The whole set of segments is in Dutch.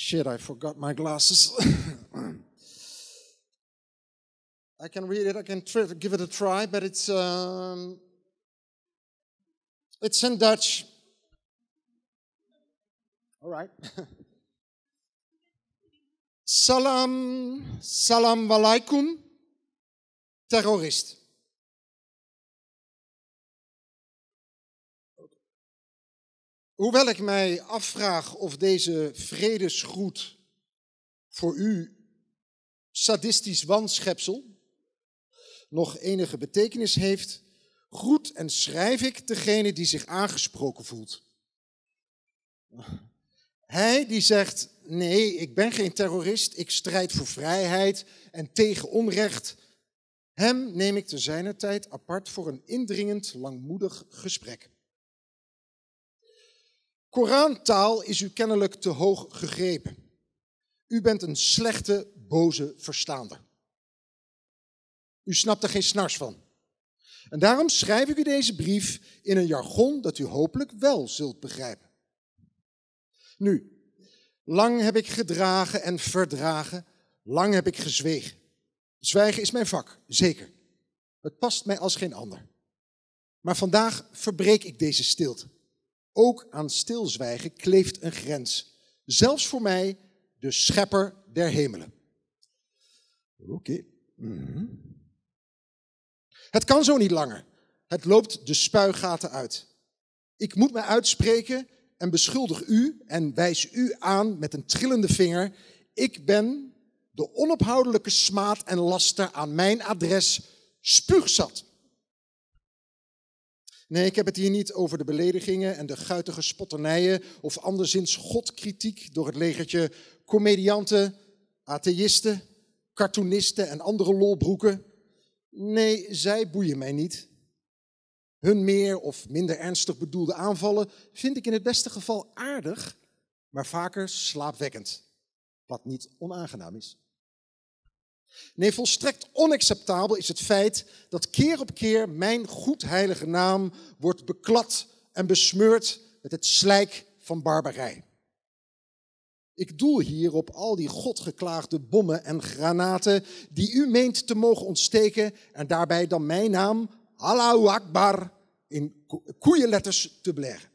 Shit, I forgot my glasses. I can read it, I can try, give it a try, but it's, um, it's in Dutch. All right. salam, salam alaikum, terrorist. Hoewel ik mij afvraag of deze vredesgroet voor u, sadistisch wanschepsel, nog enige betekenis heeft, groet en schrijf ik degene die zich aangesproken voelt. Hij die zegt, nee, ik ben geen terrorist, ik strijd voor vrijheid en tegen onrecht, hem neem ik te zijner tijd apart voor een indringend, langmoedig gesprek. Korantaal is u kennelijk te hoog gegrepen. U bent een slechte, boze verstaander. U snapt er geen snars van. En daarom schrijf ik u deze brief in een jargon dat u hopelijk wel zult begrijpen. Nu, lang heb ik gedragen en verdragen, lang heb ik gezwegen. Zwijgen is mijn vak, zeker. Het past mij als geen ander. Maar vandaag verbreek ik deze stilte. Ook aan stilzwijgen kleeft een grens. Zelfs voor mij, de schepper der hemelen. Oké. Mhm. Het kan zo niet langer. Het loopt de spuigaten uit. Ik moet me uitspreken en beschuldig u en wijs u aan met een trillende vinger. Ik ben de onophoudelijke smaad en laster aan mijn adres spuugzat. Nee, ik heb het hier niet over de beledigingen en de guitige spotternijen of anderszins godkritiek door het legertje comedianten, atheïsten, cartoonisten en andere lolbroeken. Nee, zij boeien mij niet. Hun meer of minder ernstig bedoelde aanvallen vind ik in het beste geval aardig, maar vaker slaapwekkend, wat niet onaangenaam is. Nee, volstrekt onacceptabel is het feit dat keer op keer mijn goed heilige naam wordt beklad en besmeurd met het slijk van barbarij. Ik doel hier op al die godgeklaagde bommen en granaten die u meent te mogen ontsteken en daarbij dan mijn naam, Allahu Akbar, in koeienletters te beleggen.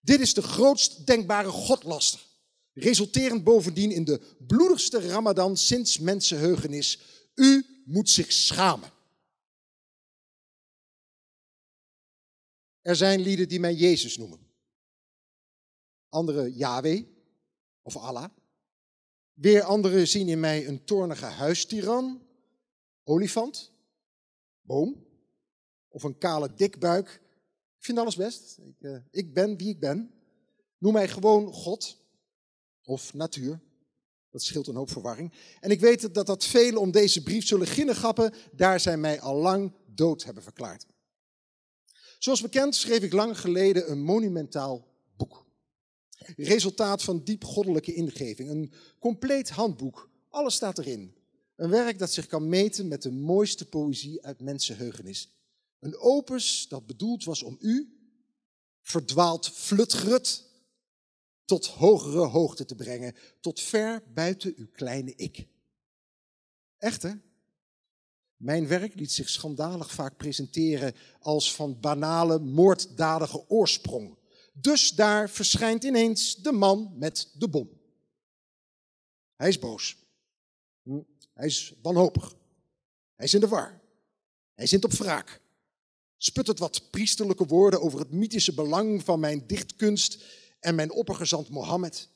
Dit is de grootst denkbare godlaster resulterend bovendien in de bloedigste Ramadan sinds mensenheugenis. U moet zich schamen. Er zijn lieden die mij Jezus noemen. Anderen Yahweh of Allah. Weer anderen zien in mij een toornige huistiran, olifant, boom of een kale dikbuik. Ik vind alles best. Ik, eh, ik ben wie ik ben. Noem mij gewoon God. Of natuur. Dat scheelt een hoop verwarring. En ik weet dat dat velen om deze brief zullen ginnegappen, daar zij mij al lang dood hebben verklaard. Zoals bekend schreef ik lang geleden een monumentaal boek. Resultaat van diep goddelijke ingeving, een compleet handboek. Alles staat erin. Een werk dat zich kan meten met de mooiste poëzie uit mensenheugenis. Een opus dat bedoeld was om u, verdwaald flutgerut tot hogere hoogte te brengen, tot ver buiten uw kleine ik. Echt hè? Mijn werk liet zich schandalig vaak presenteren als van banale, moorddadige oorsprong. Dus daar verschijnt ineens de man met de bom. Hij is boos. Hm? Hij is wanhopig. Hij is in de war. Hij zint op wraak. Sputtert wat priesterlijke woorden over het mythische belang van mijn dichtkunst en mijn oppergezant Mohammed.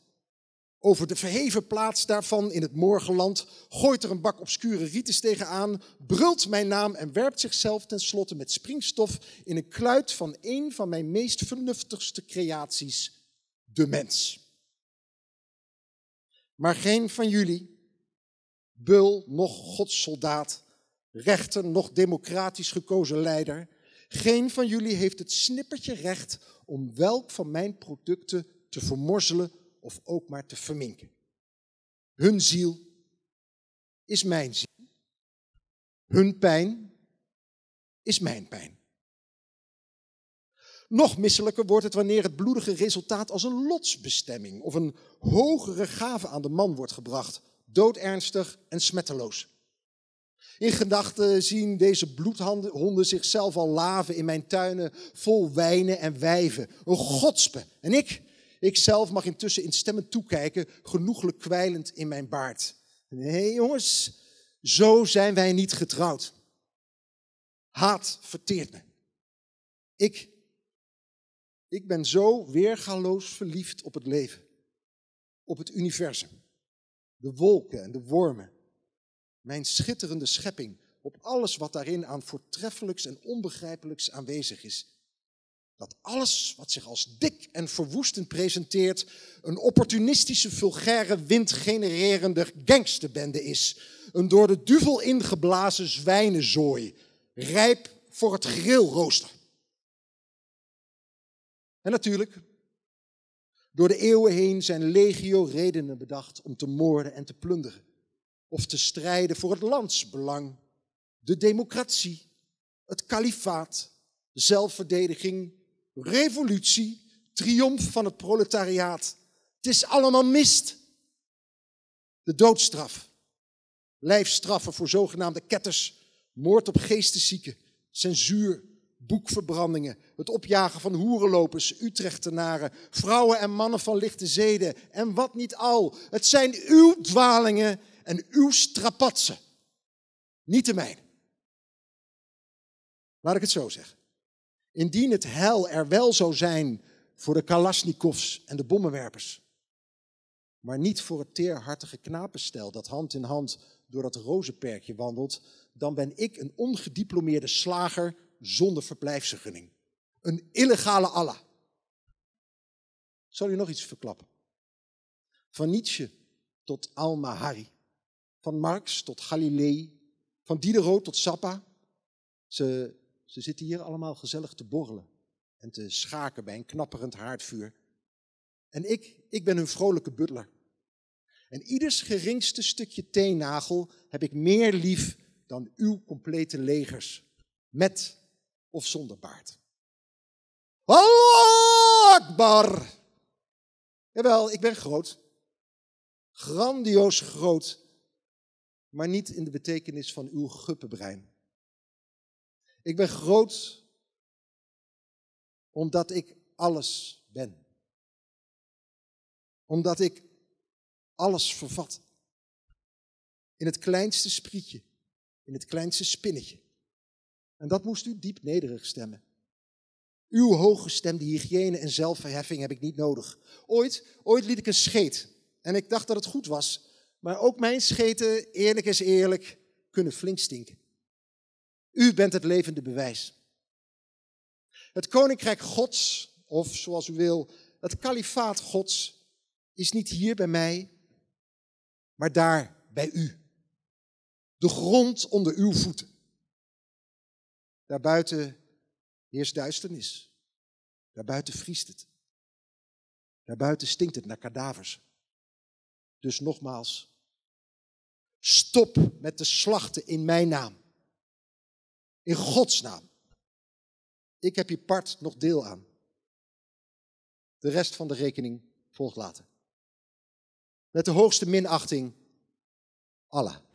Over de verheven plaats daarvan in het morgenland gooit er een bak obscure rieten tegenaan, brult mijn naam en werpt zichzelf tenslotte met springstof in een kluit van een van mijn meest vernuftigste creaties, de mens. Maar geen van jullie, beul noch godssoldaat, rechter noch democratisch gekozen leider, geen van jullie heeft het snippertje recht om welk van mijn producten te vermorzelen of ook maar te verminken. Hun ziel is mijn ziel. Hun pijn is mijn pijn. Nog misselijker wordt het wanneer het bloedige resultaat als een lotsbestemming of een hogere gave aan de man wordt gebracht, doodernstig en smetteloos. In gedachten zien deze bloedhonden zichzelf al laven in mijn tuinen vol wijnen en wijven. Een godspe. En ik, ik zelf mag intussen in stemmen toekijken, genoeglijk kwijlend in mijn baard. Nee jongens, zo zijn wij niet getrouwd. Haat verteert me. Ik, ik ben zo weergaloos verliefd op het leven, op het universum, de wolken en de wormen mijn schitterende schepping, op alles wat daarin aan voortreffelijks en onbegrijpelijks aanwezig is. Dat alles wat zich als dik en verwoestend presenteert, een opportunistische, vulgaire, windgenererende gangsterbende is. Een door de duvel ingeblazen zwijnenzooi, rijp voor het grillrooster. En natuurlijk, door de eeuwen heen zijn legio redenen bedacht om te moorden en te plunderen of te strijden voor het landsbelang, de democratie, het kalifaat, zelfverdediging, revolutie, triomf van het proletariaat. Het is allemaal mist. De doodstraf, lijfstraffen voor zogenaamde ketters, moord op geesteszieken, censuur, boekverbrandingen, het opjagen van hoerenlopers, Utrechtenaren, vrouwen en mannen van lichte zeden en wat niet al. Het zijn uw dwalingen en uw strapatsen. Niet de mijne. Laat ik het zo zeggen. Indien het hel er wel zou zijn voor de Kalasnikovs en de bommenwerpers, maar niet voor het teerhartige knapenstel dat hand in hand door dat rozenperkje wandelt, dan ben ik een ongediplomeerde slager zonder verblijfsvergunning. Een illegale Allah. Zal u nog iets verklappen? Van Nietzsche tot Alma Hari. Van Marx tot Galilei, Van Diderot tot Sappa. Ze, ze zitten hier allemaal gezellig te borrelen. En te schaken bij een knapperend haardvuur. En ik, ik ben hun vrolijke butler. En ieders geringste stukje teennagel heb ik meer lief dan uw complete legers. Met of zonder baard. Allah Akbar! Jawel, ik ben groot. Grandioos groot maar niet in de betekenis van uw guppenbrein. Ik ben groot omdat ik alles ben. Omdat ik alles vervat. In het kleinste sprietje, in het kleinste spinnetje. En dat moest u diep nederig stemmen. Uw hooggestemde hygiëne en zelfverheffing heb ik niet nodig. Ooit, ooit liet ik een scheet en ik dacht dat het goed was, maar ook mijn scheten, eerlijk is eerlijk, kunnen flink stinken. U bent het levende bewijs. Het koninkrijk Gods, of zoals u wil, het kalifaat Gods, is niet hier bij mij, maar daar bij u. De grond onder uw voeten. Daarbuiten heerst duisternis. Daarbuiten vriest het. Daarbuiten stinkt het naar kadavers. Dus nogmaals, Stop met de slachten in mijn naam. In Gods naam. Ik heb hier part nog deel aan. De rest van de rekening volgt later. Met de hoogste minachting, Allah.